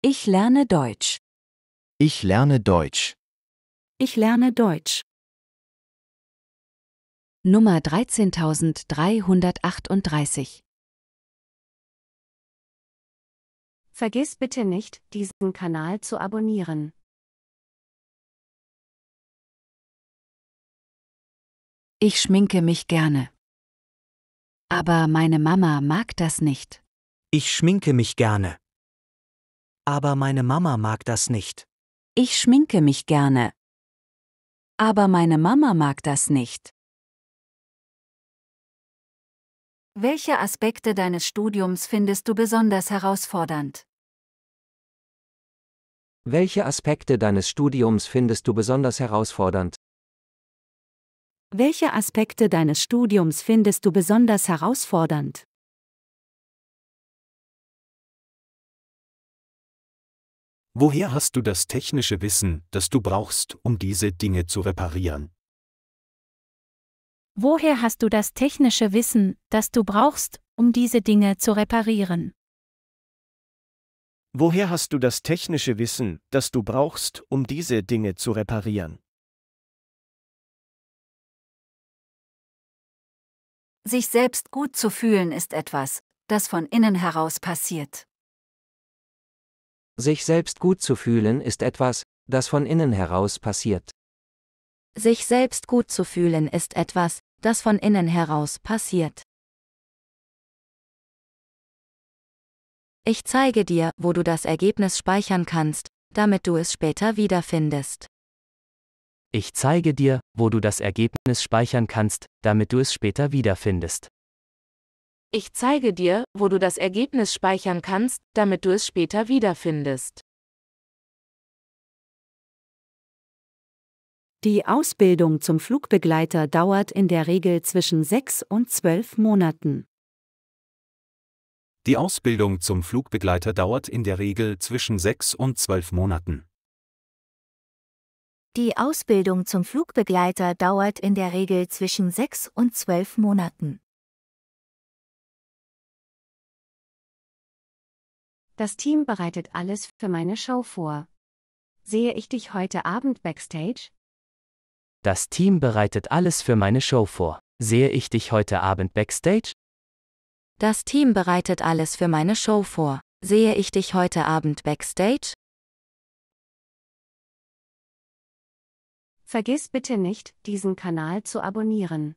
Ich lerne Deutsch. Ich lerne Deutsch. Ich lerne Deutsch. Nummer 13338 Vergiss bitte nicht, diesen Kanal zu abonnieren. Ich schminke mich gerne. Aber meine Mama mag das nicht. Ich schminke mich gerne. Aber meine Mama mag das nicht. Ich schminke mich gerne. Aber meine Mama mag das nicht. Welche Aspekte deines Studiums findest du besonders herausfordernd? Welche Aspekte deines Studiums findest du besonders herausfordernd? Welche Aspekte deines Studiums findest du besonders herausfordernd? Woher hast du das technische Wissen, das du brauchst, um diese Dinge zu reparieren? Woher hast du das technische Wissen, das du brauchst, um diese Dinge zu reparieren? Woher hast du das technische Wissen, das du brauchst, um diese Dinge zu reparieren? Sich selbst gut zu fühlen ist etwas, das von innen heraus passiert. Sich selbst gut zu fühlen ist etwas, das von innen heraus passiert. Sich selbst gut zu fühlen ist etwas, das von innen heraus passiert. Ich zeige dir, wo du das Ergebnis speichern kannst, damit du es später wiederfindest. Ich zeige dir, wo du das Ergebnis speichern kannst, damit du es später wiederfindest. Ich zeige dir, wo du das Ergebnis speichern kannst, damit du es später wiederfindest. Die Ausbildung zum Flugbegleiter dauert in der Regel zwischen sechs und zwölf Monaten. Die Ausbildung zum Flugbegleiter dauert in der Regel zwischen sechs und zwölf Monaten. Die Ausbildung zum Flugbegleiter dauert in der Regel zwischen sechs und zwölf Monaten. Das Team bereitet alles für meine Show vor. Sehe ich dich heute Abend backstage? Das Team bereitet alles für meine Show vor. Sehe ich dich heute Abend backstage? Das Team bereitet alles für meine Show vor. Sehe ich dich heute Abend backstage? Vergiss bitte nicht, diesen Kanal zu abonnieren.